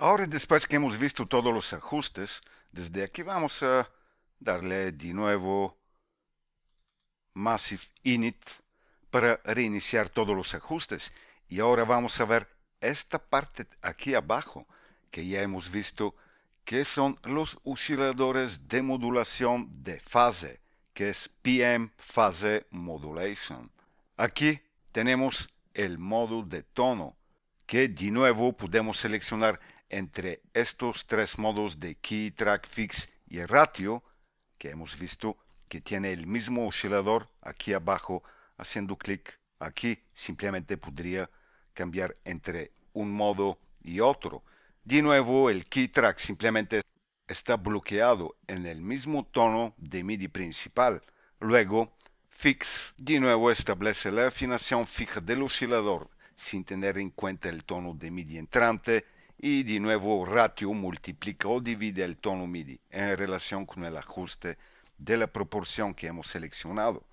Ahora después que hemos visto todos los ajustes, desde aquí vamos a darle de nuevo Massive Init para reiniciar todos los ajustes. Y ahora vamos a ver esta parte aquí abajo, que ya hemos visto que son los osciladores de modulación de fase, que es PM Phase Modulation. Aquí tenemos el modo de tono, que de nuevo podemos seleccionar entre estos tres modos de key, track, fix y ratio, que hemos visto que tiene el mismo oscilador aquí abajo, haciendo clic aquí simplemente podría cambiar entre un modo y otro. De nuevo, el key track simplemente está bloqueado en el mismo tono de MIDI principal. Luego, fix de nuevo establece la afinación fija del oscilador sin tener en cuenta el tono de MIDI entrante y de nuevo ratio multiplica o divide el tono MIDI en relación con el ajuste de la proporción que hemos seleccionado.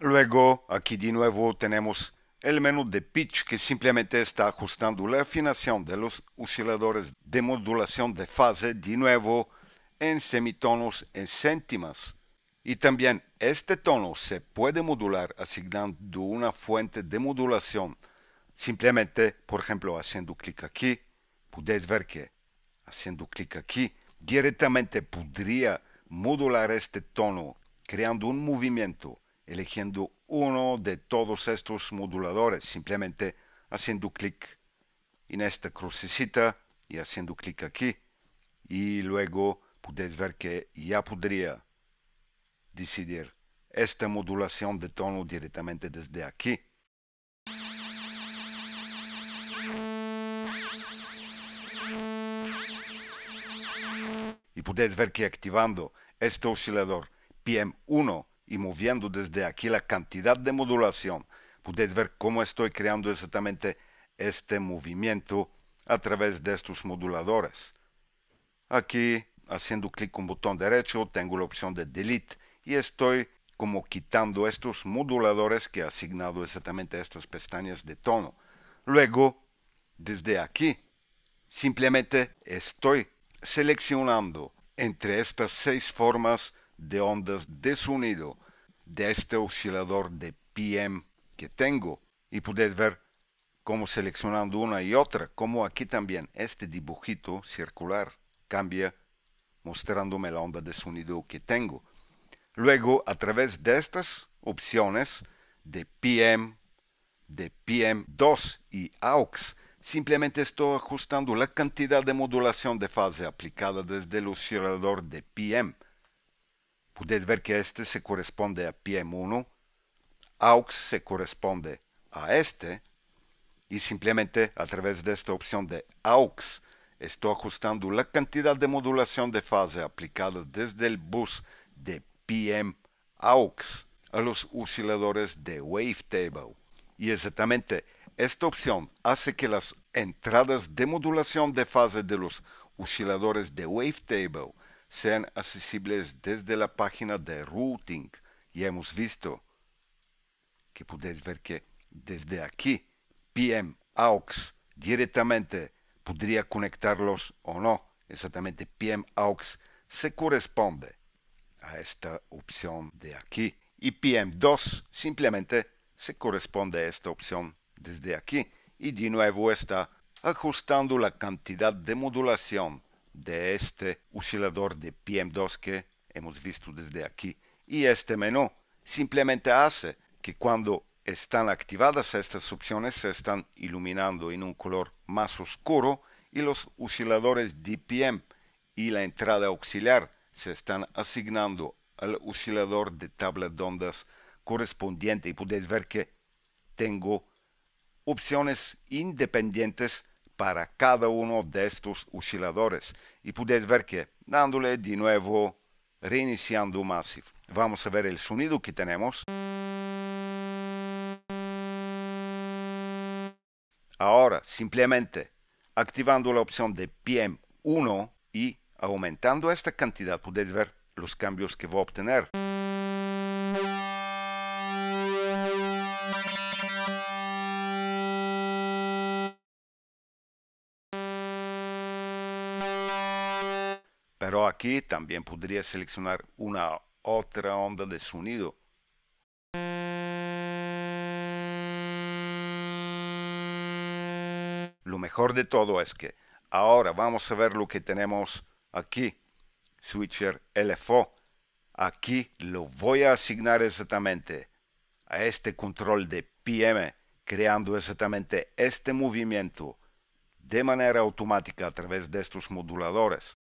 Luego, aquí de nuevo tenemos el menú de pitch que simplemente está ajustando la afinación de los osciladores de modulación de fase de nuevo en semitonos en céntimas. Y también este tono se puede modular asignando una fuente de modulación, simplemente, por ejemplo, haciendo clic aquí Puedes ver que, haciendo clic aquí, directamente podría modular este tono, creando un movimiento, eligiendo uno de todos estos moduladores, simplemente haciendo clic en esta crucecita y haciendo clic aquí. Y luego podéis ver que ya podría decidir esta modulación de tono directamente desde aquí. y podéis ver que activando este oscilador PM1 y moviendo desde aquí la cantidad de modulación, podéis ver cómo estoy creando exactamente este movimiento a través de estos moduladores. Aquí, haciendo clic con botón derecho, tengo la opción de Delete y estoy como quitando estos moduladores que he asignado exactamente a estas pestañas de tono. Luego, desde aquí, simplemente estoy seleccionando entre estas seis formas de ondas de sonido de este oscilador de PM que tengo y podéis ver cómo seleccionando una y otra, como aquí también este dibujito circular cambia mostrándome la onda de sonido que tengo. Luego, a través de estas opciones de PM, de PM2 y AUX, Simplemente estoy ajustando la cantidad de modulación de fase aplicada desde el oscilador de PM. Puedes ver que este se corresponde a PM1, AUX se corresponde a este, y simplemente a través de esta opción de AUX estoy ajustando la cantidad de modulación de fase aplicada desde el bus de PM AUX a los osciladores de wavetable. Y exactamente esta opción hace que las entradas de modulación de fase de los osciladores de wavetable sean accesibles desde la página de routing. y hemos visto que podéis ver que desde aquí, PM AUX directamente podría conectarlos o no. Exactamente, PM AUX se corresponde a esta opción de aquí. Y PM2 simplemente se corresponde a esta opción desde aquí y de nuevo está ajustando la cantidad de modulación de este oscilador de PM2 que hemos visto desde aquí. Y este menú simplemente hace que cuando están activadas estas opciones se están iluminando en un color más oscuro y los osciladores DPM y la entrada auxiliar se están asignando al oscilador de tabla de ondas correspondiente y podéis ver que tengo opciones independientes para cada uno de estos osciladores y puedes ver que dándole de nuevo reiniciando Massive vamos a ver el sonido que tenemos ahora simplemente activando la opción de PM1 y aumentando esta cantidad podéis ver los cambios que va a obtener pero aquí también podría seleccionar una otra onda de sonido. Lo mejor de todo es que ahora vamos a ver lo que tenemos aquí. Switcher LFO. Aquí lo voy a asignar exactamente a este control de PM, creando exactamente este movimiento de manera automática a través de estos moduladores.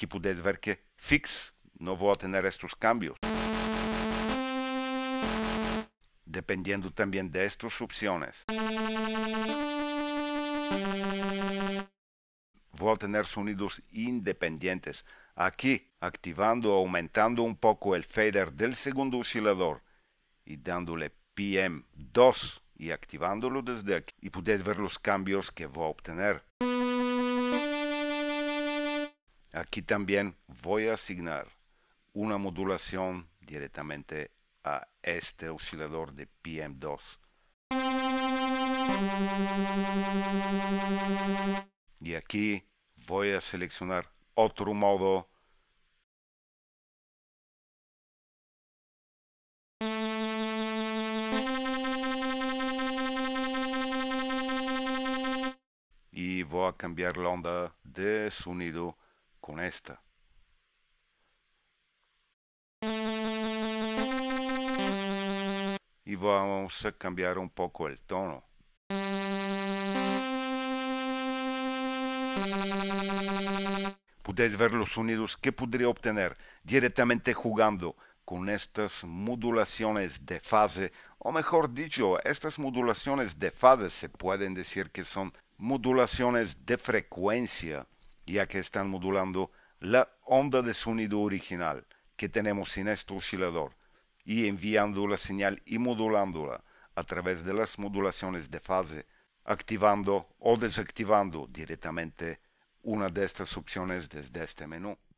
Aquí podéis ver que fix no voy a tener estos cambios. Dependiendo también de estas opciones, voy a tener sonidos independientes, Aquí, activando o aumentando un poco el fader del segundo oscilador y dándole PM2 y activándolo desde aquí y podéis ver los cambios que voy a obtener. Aquí también voy a asignar una modulación directamente a este oscilador de PM2. Y aquí voy a seleccionar otro modo. Y voy a cambiar la onda de sonido con esta. Y vamos a cambiar un poco el tono. Podéis ver los sonidos que podría obtener directamente jugando con estas modulaciones de fase, o mejor dicho, estas modulaciones de fase se pueden decir que son modulaciones de frecuencia ya que están modulando la onda de sonido original que tenemos en este oscilador y enviando la señal y modulándola a través de las modulaciones de fase, activando o desactivando directamente una de estas opciones desde este menú.